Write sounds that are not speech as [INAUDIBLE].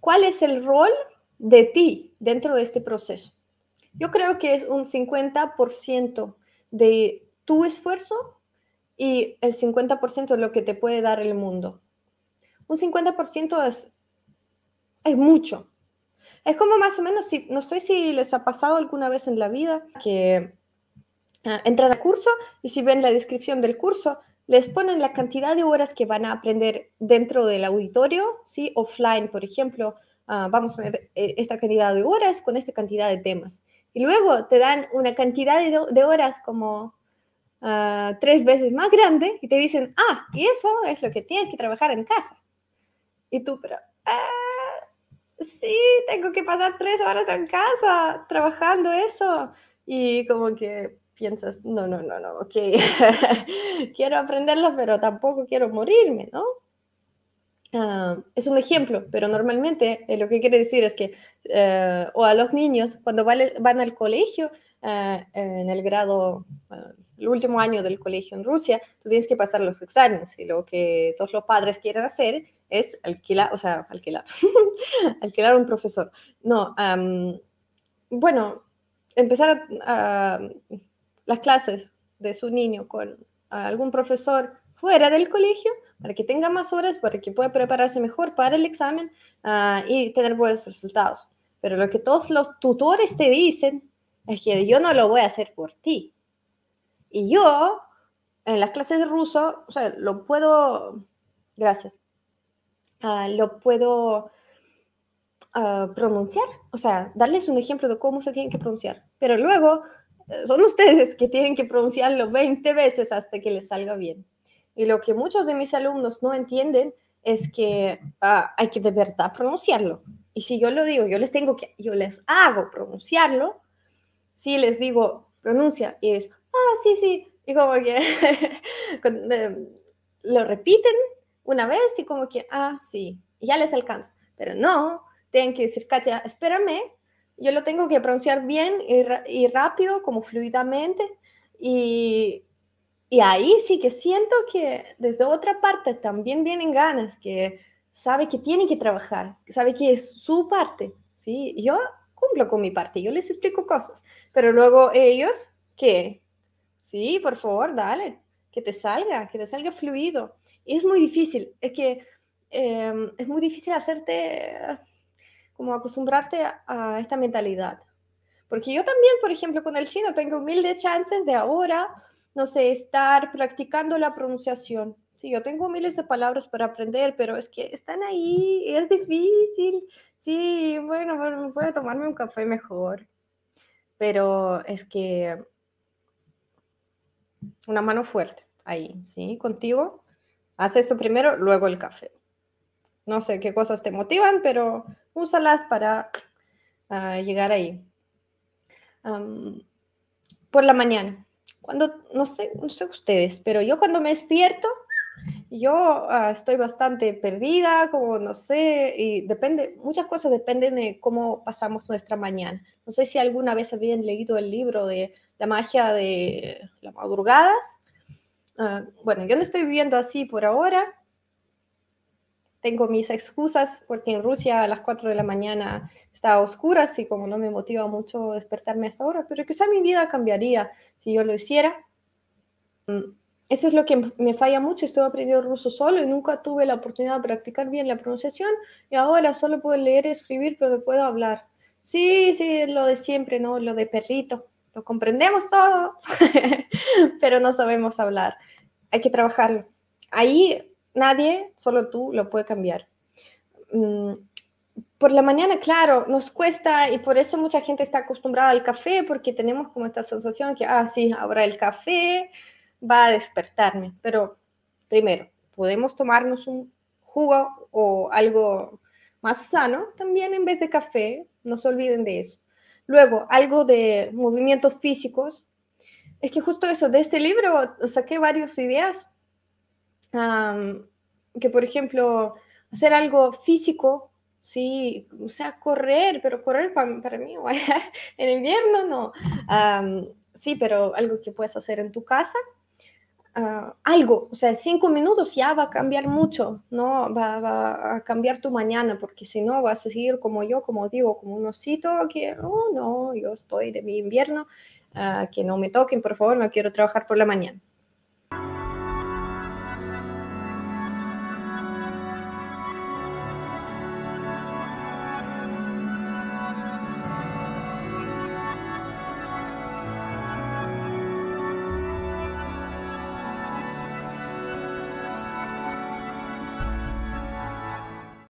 ¿Cuál es el rol de ti dentro de este proceso? Yo creo que es un 50% de tu esfuerzo y el 50% de lo que te puede dar el mundo. Un 50% es, mucho. Es como más o menos, si, no sé si les ha pasado alguna vez en la vida que ah, entran a curso y si ven la descripción del curso, les ponen la cantidad de horas que van a aprender dentro del auditorio, ¿sí? offline, por ejemplo, ah, vamos a ver eh, esta cantidad de horas con esta cantidad de temas. Y luego te dan una cantidad de, horas como ah, tres veces más grande y te dicen, ah, y eso es lo que tienes que trabajar en casa. Y tú, pero, ah, sí, tengo que pasar tres horas en casa trabajando eso. Y como que piensas, no, no, no, no, ok, [LAUGHS] quiero aprenderlo, pero tampoco quiero morirme, ¿no? Ah, es un ejemplo, pero normalmente eh, lo que quiere decir es que, eh, o a los niños, cuando van al colegio, eh, en el grado, el último año del colegio en Rusia, tú tienes que pasar los exámenes y lo que todos los padres quieren hacer es alquilar, o sea, alquilar, [LAUGHS] alquilar un profesor. No, bueno, empezar a las clases de su niño con algún profesor fuera del colegio para que tenga más horas, para que pueda prepararse mejor para el examen ah, y tener buenos resultados. Pero lo que todos los tutores te dicen es que yo no lo voy a hacer por ti. Y yo, en las clases de ruso, o sea, lo puedo, gracias, ah, lo puedo ah, pronunciar, o sea, darles un ejemplo de cómo se tienen que pronunciar. Pero luego eh, son ustedes que tienen que pronunciarlo 20 veces hasta que les salga bien. Y lo que muchos de mis alumnos no entienden es que ah, hay que de verdad pronunciarlo. Y si yo lo digo, yo les tengo que, yo les hago pronunciarlo, si les digo pronuncia y es, ah, sí, sí, y como que [LAUGHS] eh, lo repiten una vez y como que, ah, sí, ya les alcanza. Pero no, tienen que decir, Katia, espérame, yo lo tengo que pronunciar bien y, rápido, como fluidamente, y, ahí sí que siento que desde otra parte también vienen ganas, que sabe que tiene que trabajar, sabe que es su parte, ¿sí? Yo cumplo con mi parte, yo les explico cosas, pero luego ellos, ¿qué? Sí, por favor, dale, que te salga, que te salga fluido. es muy difícil, es que em, es muy difícil hacerte como acostumbrarte a, esta mentalidad. Porque yo también, por ejemplo, con el chino tengo miles de chances de ahora, no sé, estar practicando la pronunciación. Sí, yo tengo miles de palabras para aprender, pero es que están ahí, es difícil. Sí, bueno, bueno puedo tomarme un café mejor. Pero es que una mano fuerte ahí, ¿sí? Contigo. Haz esto primero, luego el café. No sé qué cosas te motivan, pero un úsalas para ah, llegar ahí. por la mañana, cuando, no sé, no ustedes, pero yo cuando me despierto, yo ah, estoy bastante perdida, como no sé, y depende, muchas cosas dependen de cómo pasamos nuestra mañana. No sé si alguna vez habían leído el libro de La magia de las madrugadas. Ah, bueno, yo no estoy viviendo así por ahora, tengo mis excusas porque en Rusia a las 4 de la mañana está oscura así como no me motiva mucho despertarme hasta ahora, pero quizá mi vida cambiaría si yo lo hiciera. Mm, eso es lo que me falla mucho, estoy aprendiendo ruso solo y nunca tuve la oportunidad de practicar bien la pronunciación y ahora solo puedo leer y escribir, pero puedo hablar. Sí, sí, lo de siempre, ¿no? Lo de perrito, lo comprendemos todo, [LAUGHS] pero no sabemos hablar. Hay que trabajarlo. Ahí Nadie, solo tú, lo puede cambiar. Mm, por la mañana, claro, nos cuesta y por eso mucha gente está acostumbrada al café porque tenemos como esta sensación que, ah, sí, ahora el café va a despertarme. Pero primero, podemos tomarnos un jugo o algo más sano también en vez de café, no se olviden de eso. Luego, algo de movimientos físicos. Es que justo eso, de este libro saqué varias ideas que por ejemplo, hacer algo físico, sí, o sea, correr, pero correr para, para mí, [LAUGHS] en invierno no. sí, pero algo que puedes hacer en tu casa, ah, algo, o sea, cinco minutos ya va a cambiar mucho, ¿no? Va, a cambiar tu mañana, porque si no vas a seguir como yo, como digo, como un osito que, oh, no, yo estoy de mi invierno, ah, que no me toquen, por favor, no quiero trabajar por la mañana.